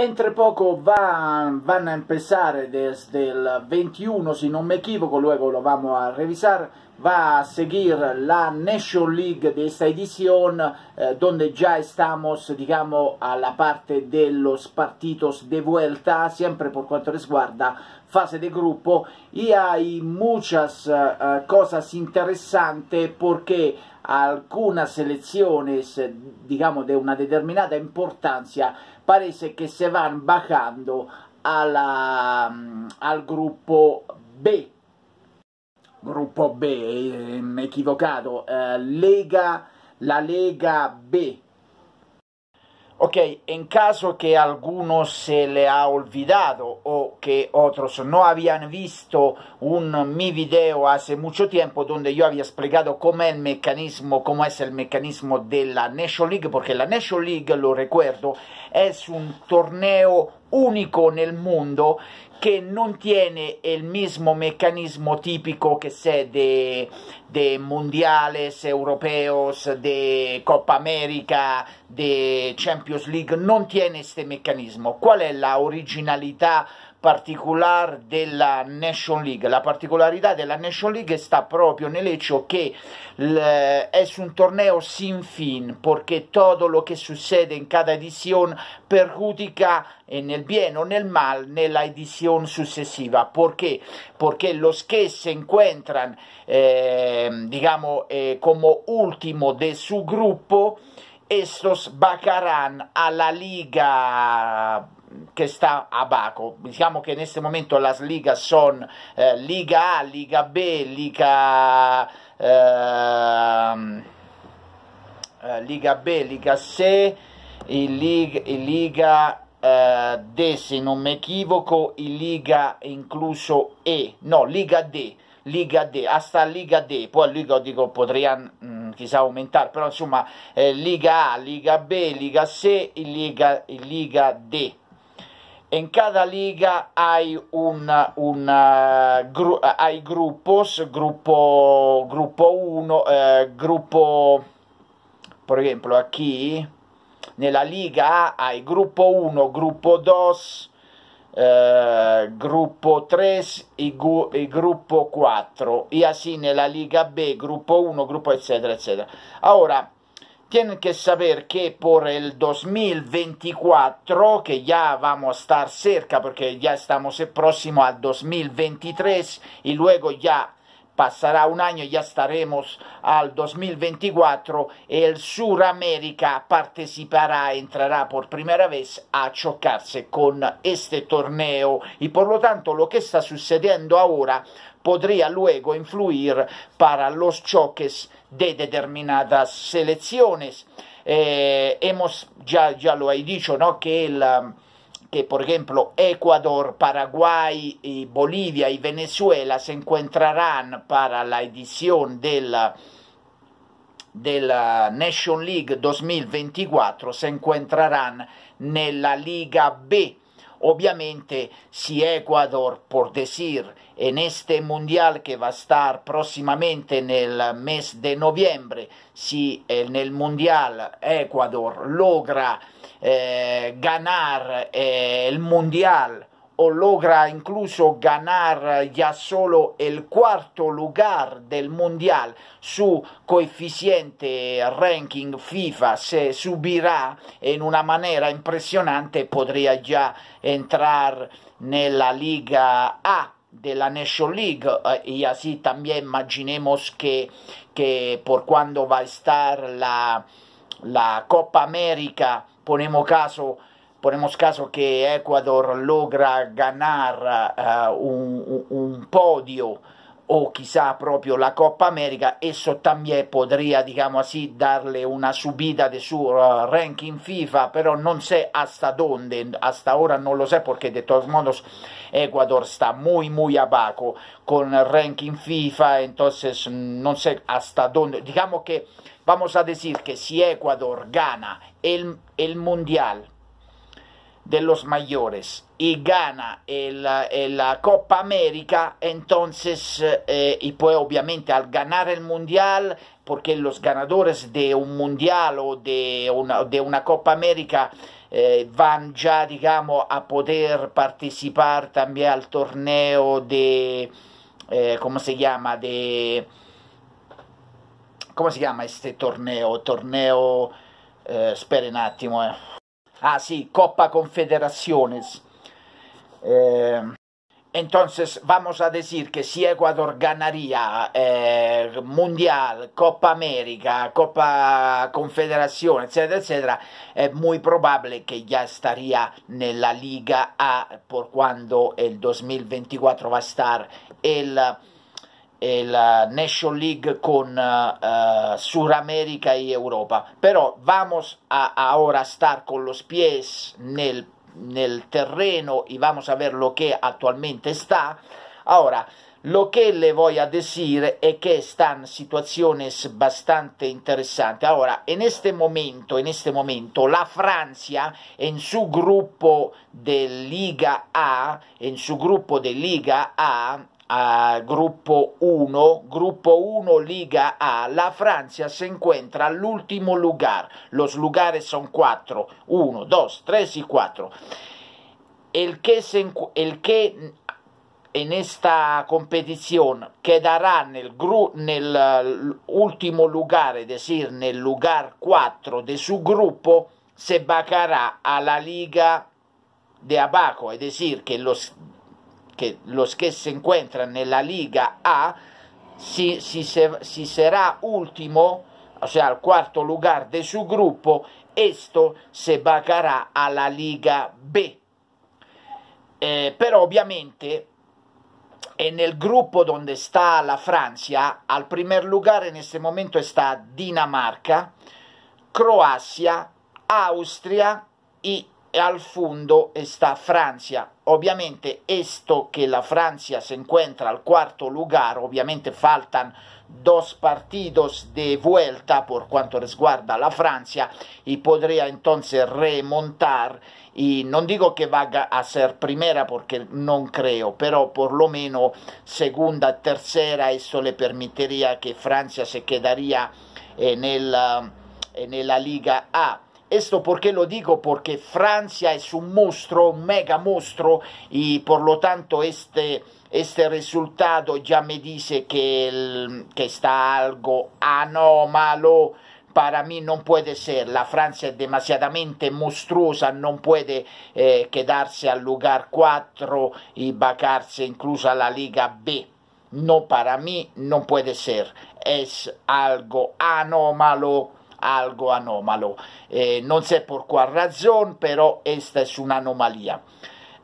Entre poco van, a empezar desde el 21, se non me equivoco, luego lo vamos a revisar, va a seguir la National League de esta edición, eh, donde ya estamos, digamos, a la parte de los partidos de vuelta, siempre por cuanto resguarda fase de grupo, y hay muchas uh, cosas interesantes porque algunas selecciones, eh, digamos, de una determinada importancia parece che se van bajando a mm, al gruppo B. Gruppo B, mi eh, equivocato, eh, Lega, la Lega B Ok, en caso que alguno se le ha olvidado o que otros no habían visto un mi video hace mucho tiempo donde yo había explicado cómo es el mecanismo, cómo es el mecanismo de la Nation League, porque la National League, lo recuerdo, es un torneo unico nel mondo che non tiene il mismo meccanismo tipico che se de, de, mundiales europeos, de Copa America, de Champions League, non tiene este meccanismo. Qual è la originalità particolare della Nation League? La particolarità della Nation League sta proprio nel hecho que è un torneo sin fin, perché tutto lo che succede in cada edizione perjudica e nel bien o nel mal nella edizione successiva. Perché? Perché los che si encuentran, eh, digamos, eh, como último de su grupo, estos bacarán a liga che sta a Baco. Diciamo che in questo momento le liga sono eh, Liga A, Liga B, Liga, ehm, eh, Liga B, Liga C, Liga, Liga eh, D, se non mi equivoco, in Liga incluso E, no, Liga D, Liga D, hasta ah, Liga D, poi Liga dico potrei mm, chissà aumentare, però insomma eh, Liga A, Liga B, Liga C, in Liga, in Liga D. in cada liga hai un, un uh, gru eh, hai gruppos, gruppo, gruppo 1, eh, gruppo, per esempio, qui nella Liga A hai gruppo 1, gruppo 2, eh, gruppo 3 e, gu, e, gruppo 4, e così nella Liga B, gruppo 1, gruppo eccetera eccetera. Ora, tienen che sapere che por el 2024, che già vamos a star cerca perché ya estamos el próximo al 2023 y luego ya pasará un anno y ya estaremos al 2024 e il el America participará, entrará per prima vez a chocarse con este torneo e per lo tanto lo che sta succedendo ora potrebbe luego influire per i choques di determinate selezioni. Eh, già, ya, ya lo he dicho, ¿no? que el que por ejemplo Ecuador, Paraguay, y Bolivia y Venezuela se encontrarán para la edición del della Nation League 2024 si incontreranno nella Liga B Obviamente, si Ecuador, por decir, en este mundial que va a estar próximamente en el mes de noviembre, si en el mundial Ecuador logra eh, ganar eh, el mundial, o logra incluso ganar ya solo el cuarto lugar del mundial, su coeficiente ranking FIFA se subirá en una manera impresionante, podría ya entrar nella Liga A de la Nation League eh, y así también imaginemos que, que por cuando va a estar la, la Copa América, ponemos caso Ponemos caso che Ecuador logra ganar uh, un, un, podio o quizá proprio la Coppa América, eso también podría, digamos así, darle una subida del su uh, ranking FIFA, però non sé hasta dónde, hasta ora non lo sé, perché de todos modos Ecuador sta muy, muy abajo con il ranking FIFA, entonces non sé hasta dónde, digamos che, vamos a decir che, se Ecuador gana il Mundial de los mayores y gana el, el Copa América, entonces, eh, y pues obviamente al ganar el Mundial, porque los ganadores de un Mundial o de una, de una Copa América eh, van ya, digamos, a poder participar también al torneo de, eh, ¿cómo se llama? De, ¿Cómo se llama este torneo? Torneo, esperen eh, un attimo. Eh. Ah, sí, Copa Confederaciones. Eh, entonces vamos a decir que si Ecuador ganaría eh, Mundial, Copa América, Copa Confederación, etcétera, etcétera, es muy probable que ya estaría en la Liga A por cuando el 2024 va a estar el la Nation League con uh, eh, Sur América y Europa. Però vamos a ora estar con los pies nel, nel terreno e vamos a ver lo che attualmente sta. Ahora, lo che le voy a decir es que están situazioni bastante interessanti. Ora, in questo momento, momento, la Francia in su gruppo de Liga A, in su gruppo de Liga A, a gruppo 1, gruppo 1 Liga A, la Francia se encuentra all'ultimo lugar. Los lugares sono 4, 1, 2, 3 y 4. El que, se, el que en esta competición quedará nel, gru, nel uh, último lugar, es decir, nel lugar 4 de su gruppo, se bajará alla Liga de Abaco, es decir, que los che lo che si encuentra nella Liga A si, si, si será último, o al quarto lugar del suo gruppo, esto se vagará a la Liga B. Eh, però ovviamente e nel gruppo dove sta la Francia, al primo luogo in questo momento sta Dinamarca, Croazia, Austria e al fondo sta Francia. Obviamente esto que la Francia se encuentra al cuarto lugar, obviamente faltan dos partidos de vuelta por cuanto resguarda la Francia y podría entonces remontar y no digo que vaya a ser primera porque no creo, pero por lo menos segunda, tercera, eso le permitiría que Francia se quedaría en ah, la Liga A esto porque lo digo, porque Francia es un monstruo, un mega monstruo, y por lo tanto este, este resultado ya me dice que, que está algo anómalo. Para mí no puede ser, la Francia es demasiadamente monstruosa, no puede eh, quedarse al lugar 4 y vacarse incluso a la Liga B. No, para mí no puede ser, es algo anómalo algo anomalo. Eh, no sé por cuál razón, pero esta es una anomalía.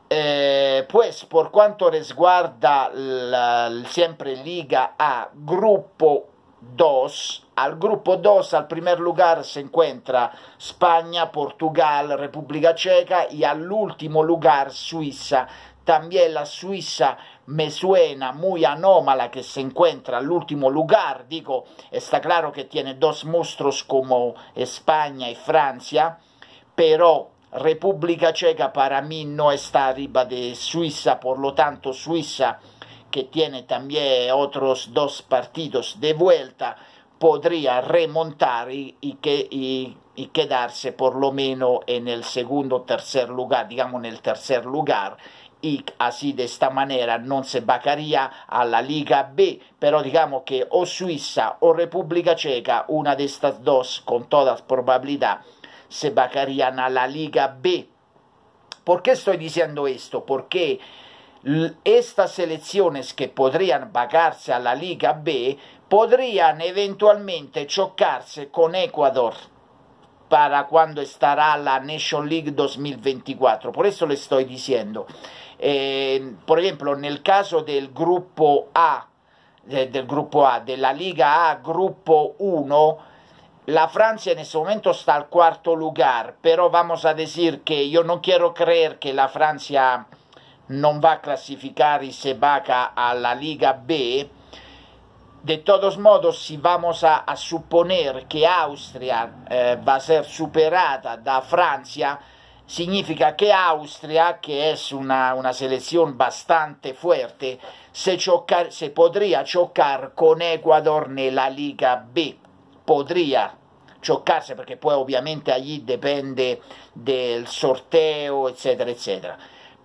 Eh, pues por cuanto resguarda la, siempre Liga A, Grupo 2, al Grupo 2 al primer lugar se encuentra España, Portugal, República Checa y al último lugar Suiza. También la Suiza me suena muy anómala que se encuentra al último lugar. Digo, está claro que tiene dos monstruos como España y Francia, pero República Checa para mí no está arriba de Suiza, por lo tanto Suiza, que tiene también otros dos partidos de vuelta, podría remontar y, que, y quedarse por lo menos en el segundo o tercer lugar, digamos en el tercer lugar, y así de esta manera non se vacaría alla Liga B, pero diciamo che o Suiza o Repubblica Ceca una de estas dos con toda probabilità se vacarían alla Liga B. perché sto dicendo questo? perché estas selecciones che podrían bacarsi alla Liga B podrían eventualmente chocarse con Ecuador para quando estará la Nation League 2024. Por eso le sto dicendo eh, por ejemplo, nel caso del grupo A, de, del gruppo A, della Liga A gruppo 1, la Francia in questo momento sta al quarto lugar, pero vamos a decir che io non quiero creer che la Francia non va a classificare se vaca alla Liga B. De todos modos, si vamos a, a suponer que Austria eh, va a ser superata da Francia, significa che Austria, che è una, una selección bastante forte, se, chocar, se podría chocar con Ecuador nella Liga B. Podría giocarsi perché poi ovviamente a dipende del sorteo eccetera eccetera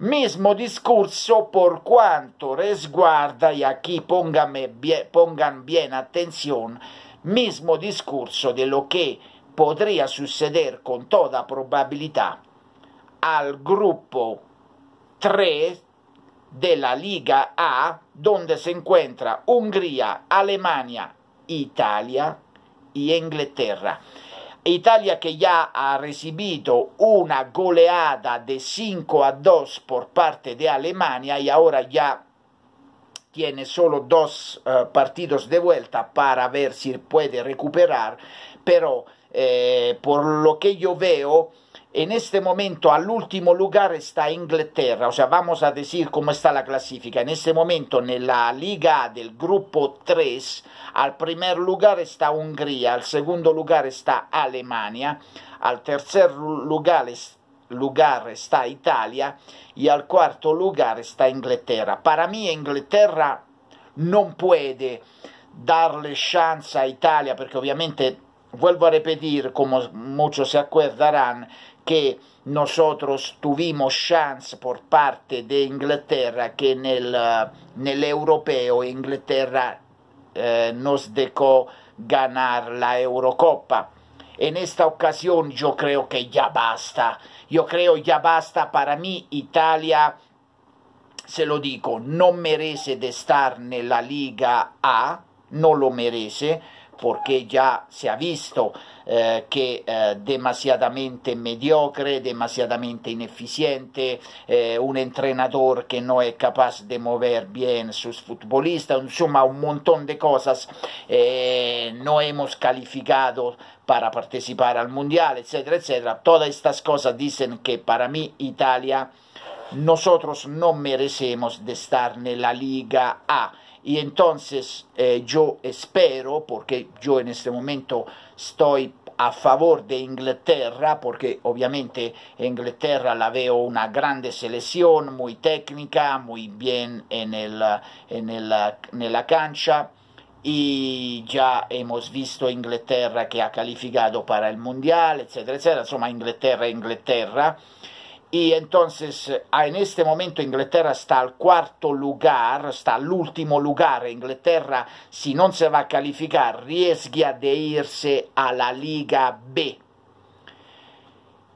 mismo discorso per quanto resguarda e a chi pongan, pongan attenzione mismo discorso dello che potrebbe succedere con tutta probabilità al grupo 3 de la Liga A, donde se encuentra Hungría, Alemania, Italia y Inglaterra. Italia que ya ha recibido una goleada de 5 a 2 por parte de Alemania y ahora ya tiene solo dos eh, partidos de vuelta para ver si puede recuperar, pero eh, por lo que yo veo, en este momento al último lugar está Inglaterra, o sea, vamos a decir cómo está la clasifica. En este momento nella Liga A del grupo 3, al primer lugar está Hungría, al segundo lugar está Alemania, al tercer lugar, lugar está Italia y al cuarto lugar está Inglaterra. Para mí Inglaterra non puede darle chance a Italia perché ovviamente vuelvo a repetir, como muchos se acuerdarán, que nosotros tuvimos chance por parte de Inglaterra que en el, en el europeo Inglaterra eh, nos dejó ganar la Eurocopa. En esta ocasión yo creo que ya basta. Yo creo ya basta para mí Italia, se lo dico, non merece di stare nella Liga A, non lo merece porque ya se ha visto eh, que eh, demasiadamente mediocre, demasiadamente ineficiente, eh, un entrenador que no es capaz de mover bien sus futbolistas, suma un montón de cosas. no hemos calificado para participar al Mundial, etcétera, etcétera. Todas estas cosas dicen que para mí Italia nosotros no merecemos de estar en la Liga A. Y entonces eh, yo espero, porque yo en este momento estoy a favor de Inglaterra, porque obviamente Inglaterra la veo una grande selección, muy técnica, muy bien en, el, en, en la cancha. Y ya hemos visto Inglaterra que ha calificado para el Mundial, etcétera, etcétera. Insomma, Inglaterra, Inglaterra. Y entonces, en ah, este momento Inglaterra está al cuarto lugar, está al último lugar. Inglaterra, si no se va a calificar, riesga de irse a la Liga B.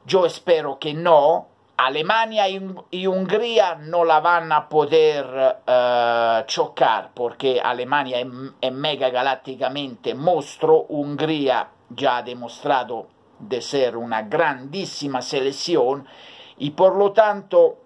Yo espero que no. Alemania y Hungría no la van a poder uh, eh, chocar porque Alemania es, es mega galácticamente monstruo. Hungría ya ha demostrado de ser una grandísima selección y por lo tanto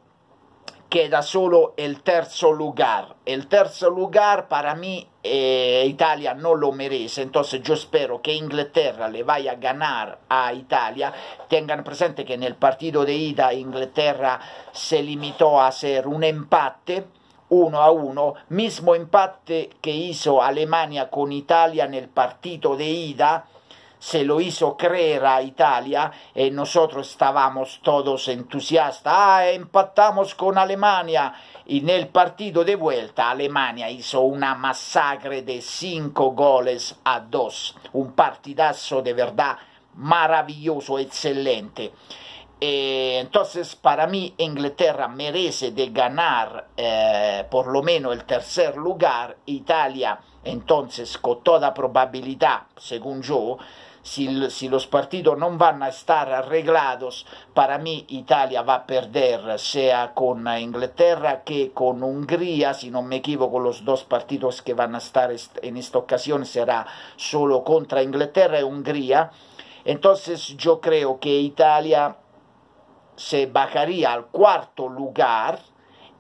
queda solo el terzo lugar. El terzo lugar para mí eh, Italia no lo merece, entonces yo espero que Inglaterra le vaya a ganar a Italia. Tengan presente que en el partido de ida Inglaterra se limitó a hacer un empate. 1 a 1, mismo empate che hizo Alemania con Italia nel partito de ida, se lo hizo creer a Italia y eh, nosotros estábamos todos entusiastas. Ah, empatamos con Alemania. Y en el partido de vuelta Alemania hizo una masacre de cinco goles a dos. Un partidazo de verdad maravilloso, excelente. Eh, entonces, para mí, Inglaterra merece de ganar eh, por lo menos el tercer lugar. Italia, entonces, con toda probabilidad, según yo, si, los partidos no van a estar arreglados, para mí Italia va a perder, sea con Inglaterra que con Hungría, si no me equivoco, los dos partidos que van a estar en esta ocasión será solo contra Inglaterra y e Hungría. Entonces yo creo que Italia se bajaría al cuarto lugar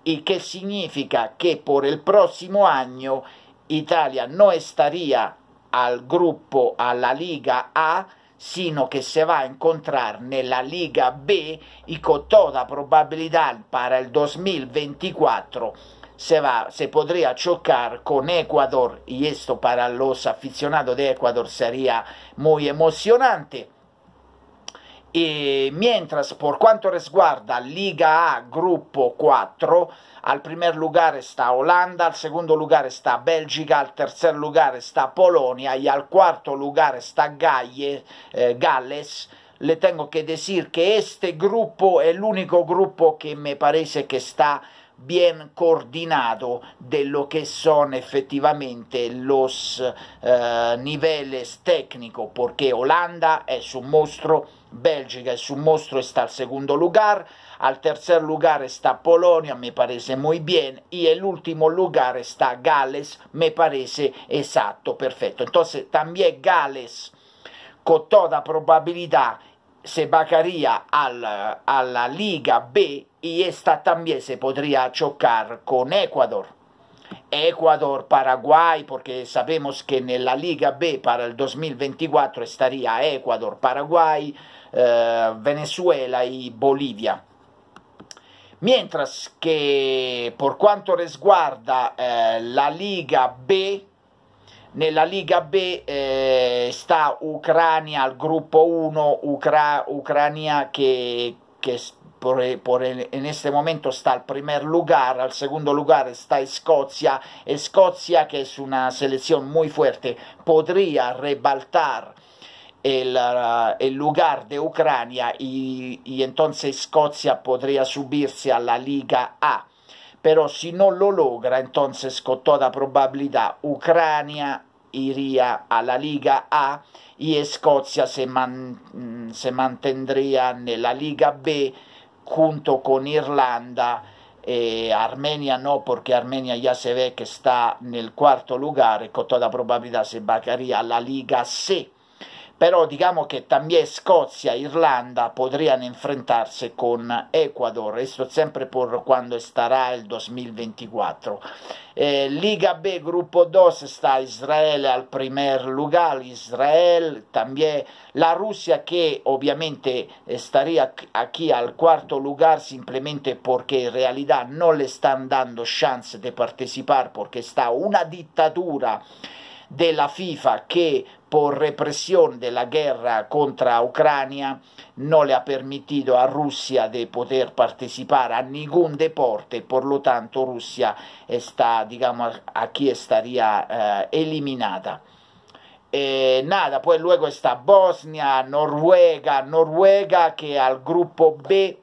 y que significa que por el próximo año Italia no estaría al gruppo, alla Liga A, sino che se va a incontrare nella Liga B e con tutta probabilità per il 2024 se, va, se podría chocar con Ecuador e questo para los aficionados de Ecuador sería muy emozionante. E mentre per quanto riguarda Liga A gruppo 4, al primo lugar sta Olanda, al secondo lugar sta Belgica, al terzo lugar sta Polonia e al quarto lugar sta Galle, eh, Gales. Le tengo que dire che este gruppo è l'unico gruppo che mi pare che sta bien coordinato de lo que son efectivamente los eh, niveles técnicos, porque Holanda è un mostro Bélgica è un mostro e sta al secondo lugar, al terzo lugar está Polonia, mi parece molto bien, e el lugar está Gales, mi parece esatto perfetto Entonces, también Gales, con tutta probabilità se vacaría al, alla Liga B y esta también se podría chocar con Ecuador. Ecuador, Paraguay, porque sabemos que nella Liga B para el 2024 estaría Ecuador, Paraguay, eh, Venezuela y Bolivia. Mientras que por cuanto resguarda eh, la Liga B, nella Liga B eh, sta Ucrania al gruppo 1, Ucra- Ucrania che, che por, por en este momento sta al primer lugar, al segundo lugar sta Escocia, Escocia que es una selezione molto forte, potrebbe rebaltar il uh, el lugar di Ucrania e y entonces Escocia podría subirse a Liga A. Pero se non lo logra, entonces con tutta probabilità Ucrania iría alla Liga A e Escocia se, man, mm, se mantendría nella Liga B junto con Irlanda e Armenia no perché Armenia ya se ve che sta nel quarto lugar e con tutta probabilità se Baccaria alla Liga se però diciamo che anche Scozia e Irlanda potranno enfrentarsi con Ecuador, questo sempre per quando starà il 2024. Eh, Liga B, gruppo 2, sta Israele al primer lugar, Israel, anche la Russia che ovviamente staría aquí al quarto lugar simplemente perché in realtà non le stanno dando chance di partecipare, perché sta una dittatura della FIFA che por represión de la guerra contra Ucrania no le ha permitido a Rusia de poder participar a ningún deporte, por lo tanto Rusia está, digamos, aquí estaría eh, eliminada. Eh, nada, pues luego está Bosnia, Noruega, Noruega que al grupo B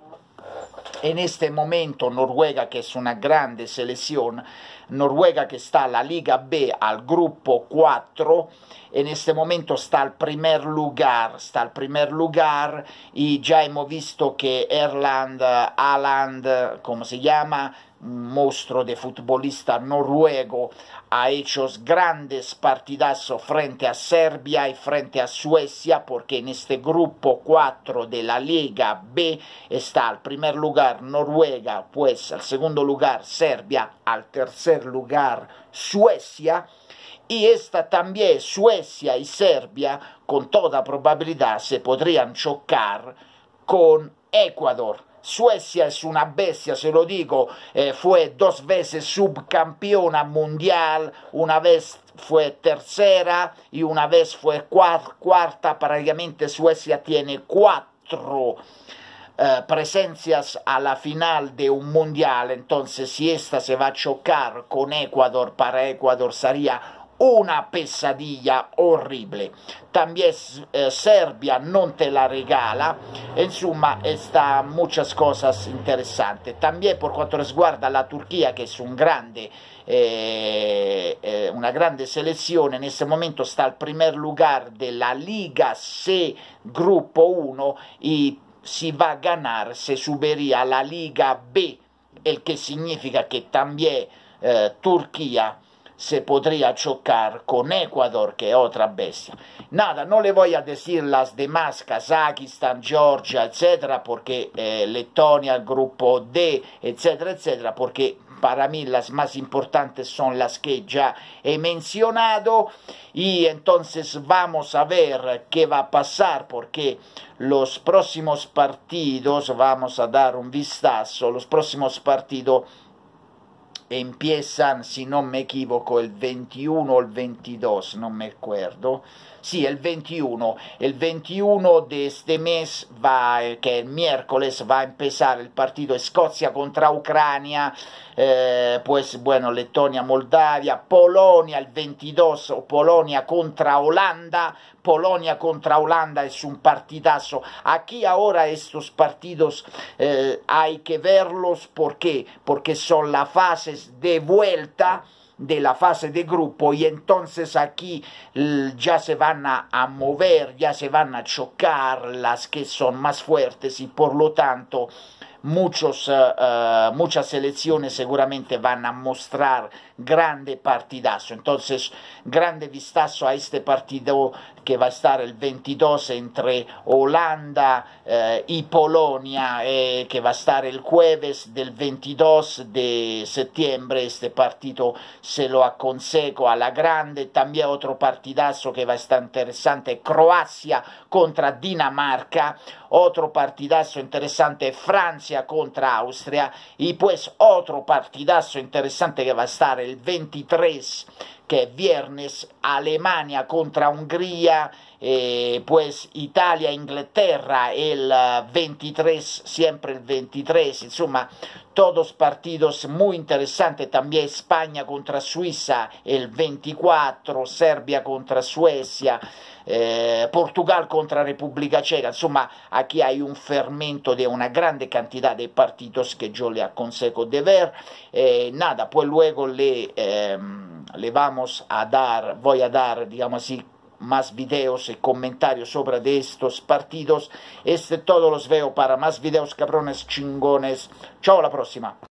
en este momento Noruega, que es una grande selección, Noruega che sta alla Liga B al gruppo 4 e in questo momento sta al primer lugar, sta al primer lugar e già abbiamo visto che Erland, Aland, como se llama, mostro di futbolista noruego, ha hecho grandes partidazos frente a Serbia e frente a Suecia, perché in questo gruppo 4 della Liga B sta al primer lugar Noruega, pues al secondo lugar Serbia, al terzo lugar Suecia y esta también Suecia y Serbia con toda probabilidad se podrían chocar con Ecuador. Suecia es una bestia, se lo digo, eh, fue dos veces subcampeona mundial, una vez fue tercera y una vez fue cuarta, cuarta, Suecia tiene cuatro Eh, presencias a la final de un mundial, entonces si esta se va a chocar con Ecuador, para Ecuador sería una pesadilla orribile. También eh, Serbia non te la regala, insomma, está muchas cosas interesantes. También por cuanto riguarda la Turchia, che es un grande, eh, eh, una grande selezione, en questo momento está al primer lugar de la Liga C Gruppo 1 y si va a ganar se subiría a la Liga B, el que significa que también eh, Turquía se podría chocar con Ecuador, que es otra bestia. Nada, no le voy a decir las demás, Kazajistán, Georgia, etcétera, porque eh, Letonia, el grupo D, etcétera, etcétera, porque para mí las más importantes son las que ya he mencionado y entonces vamos a ver qué va a pasar porque los próximos partidos, vamos a dar un vistazo, los próximos partidos e empiezan, se non mi equivoco, il 21 o il 22, non mi acuerdo. Sí, il 21. Il 21 di este mes, va, che è il miércoles, va a empezar il partito Escocia contra Ucrania, eh, pues bueno, Lettonia, Moldavia, Polonia il 22 o Polonia contro Holanda, Polonia contra Holanda es un partidazo. Aquí ahora estos partidos eh, hay que verlos, ¿por qué? Porque son las fases de vuelta de la fase de grupo y entonces aquí ya se van a, mover, ya se van a chocar las que son más fuertes y por lo tanto muchos, uh, muchas selecciones seguramente van a mostrar grande partidazo. Entonces, grande vistazo a este partido que va a estar el 22 entre Holanda eh, y Polonia, eh, que va a estar el jueves del 22 de septiembre. Este partido se lo aconsejo a la grande. También otro partidazo que va a estar interesante, Croacia contra Dinamarca. Otro partidazo interesante, Francia Croazia contra Austria e poi altro partidazo interessante che va a stare il 23 che è viernes Alemania contro Hungría, eh, pues Italia, inghilterra il 23, sempre il 23, insomma todos partidos muy interesantes. También España contra Suiza el 24, Serbia contra Suecia, eh, Portugal contra Repubblica Ceca. Insomma, aquí hay un fermento de una grande cantidad de partidos que yo le aconsejo de ver. Eh, nada, pues luego le, eh, le vamos a dar, voy a dar, digamos así, más videos y comentarios sobre de estos partidos. Este todo los veo para más videos cabrones chingones. Chao, la próxima.